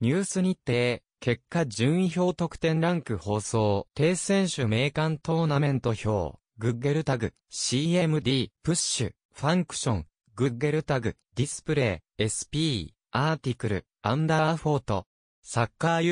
ニュース日程、結果順位表得点ランク放送、低選手名鑑トーナメント表、グッゲルタグ、CMD、プッシュ、ファンクション、グッゲルタグ、ディスプレイ、SP、アーティクル、アンダーフォート、サッカー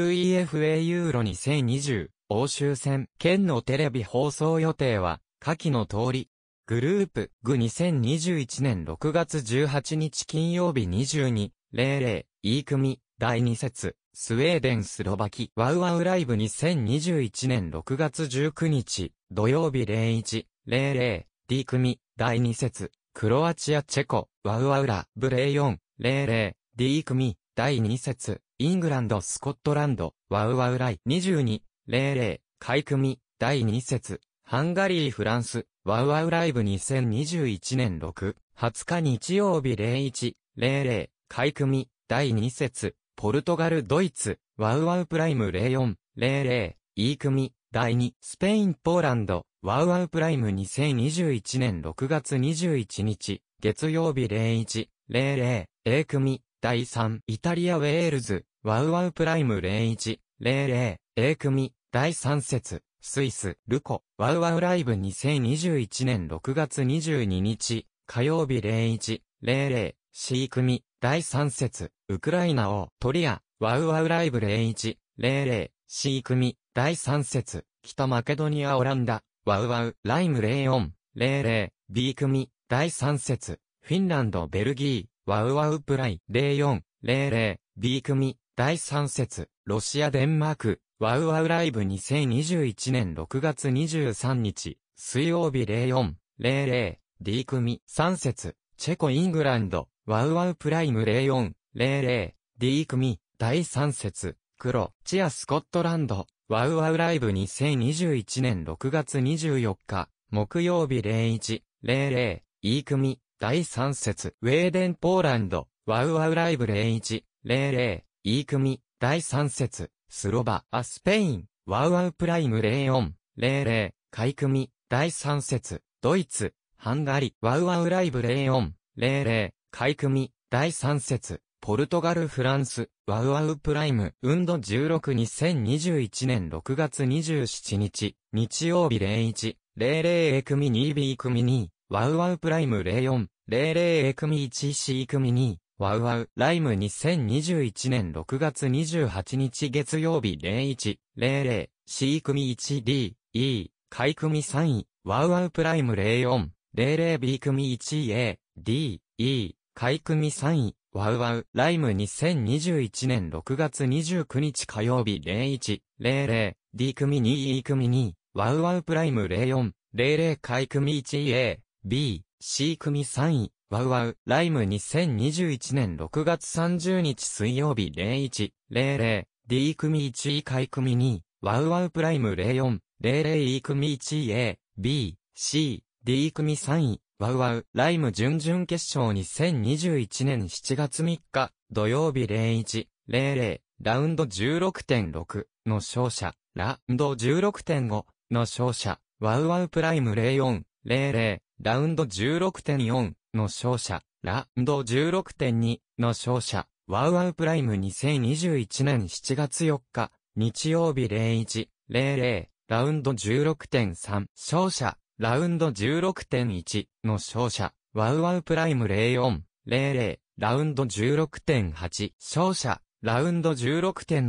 UEFA ユーロ2020、欧州戦、県のテレビ放送予定は、下記の通り、グループ、グ2021年6月18日金曜日22、00、E 組、第2節、スウェーデンスロバキワウワウライブ2021年6月19日、土曜日01、00、D 組、第2節、クロアチアチェコ、ワウワウラ、ブレイ4、00、D 組、第2節、イングランドスコットランド、ワウワウライ22、00、開組、第2節、ハンガリーフランス、ワウワウライブ2021年6、20日日曜日01、00、開組、第2節、ポルトガル、ドイツ、ワウワウプライム04、00、E 組、第2、スペイン、ポーランド、ワウワウプライム2021年6月21日、月曜日01、00、A 組、第3、イタリア、ウェールズ、ワウワウプライム01、00、A 組、第3節、スイス、ルコ、ワウワウライブ2021年6月22日、火曜日01、00、C 組、第3節、ウクライナを、トリア、ワウワウライブ01、00、C 組、第3節、北マケドニアオランダ、ワウワウ、ライム04、00、B 組、第3節、フィンランド、ベルギー、ワウワウプライ、04、00、B 組、第3節、ロシア、デンマーク、ワウワウライブ2021年6月23日、水曜日04、00、D 組、3節、チェコ、イングランド、ワウワウプライム04、00、D 組、第3節、黒、チアスコットランド、ワウワウライブ2021年6月24日、木曜日01、00、E 組、第3節、ウェーデンポーランド、ワウワウライブ01、00、E 組、第3節、スロバ、アスペイン、ワウワウプライム04、00、い組、第3節、ドイツ、ハンガリ、ワウワウライブ04、00、買い組、第3節、ポルトガル・フランス、ワウワウプライム、運動162021年6月27日、日曜日01、00A 組 2B 組2、ワウワウプライム04、00A 組 1C 組2、ワウワウ、ライム2021年6月28日月曜日01、00、C 組 1D、E、買い組3位、ワウワウプライム04、00B 組 1A、D、E、い組3位、ワウワウ、ライム2021年6月29日火曜日01、00、D 組2 E 組2、ワウワウプライム04、00い組 1A、B、C 組3位、ワウワウ、ライム2021年6月30日水曜日01、00、D 組1位い組2、ワウワウプライム04、00E 組 1A、B、C、D 組3位、ワウワウ、ライム準々決勝2021年7月3日、土曜日01、00、ラウンド16.6の勝者、ラウンド16.5の勝者、ワウワウプライム04、00、ラウンド16.4の勝者、ラウンド16.2の勝者、ワウワウプライム2021年7月4日、日曜日01、00、ラウンド16.3勝者、ラウンド16.1の勝者、ワウワウプライム04、00、ラウンド16.8、勝者、ラウンド16.7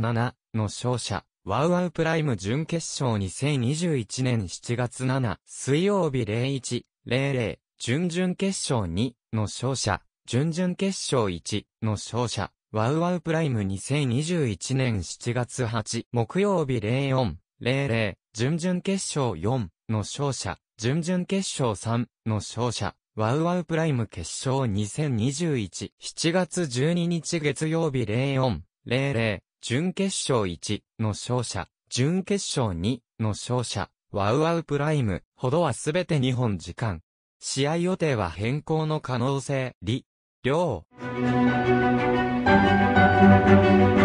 の勝者、ワウワウプライム準決勝2021年7月7、水曜日01、00、準々決勝2の勝者、準々決勝1の勝者、ワウワウプライム2021年7月8、木曜日04、00、準々決勝4の勝者、準々決勝3の勝者、ワウワウプライム決勝2021、7月12日月曜日04、00、準決勝1の勝者、準決勝2の勝者、ワウワウプライム、ほどはすべて2本時間。試合予定は変更の可能性、り、りょう。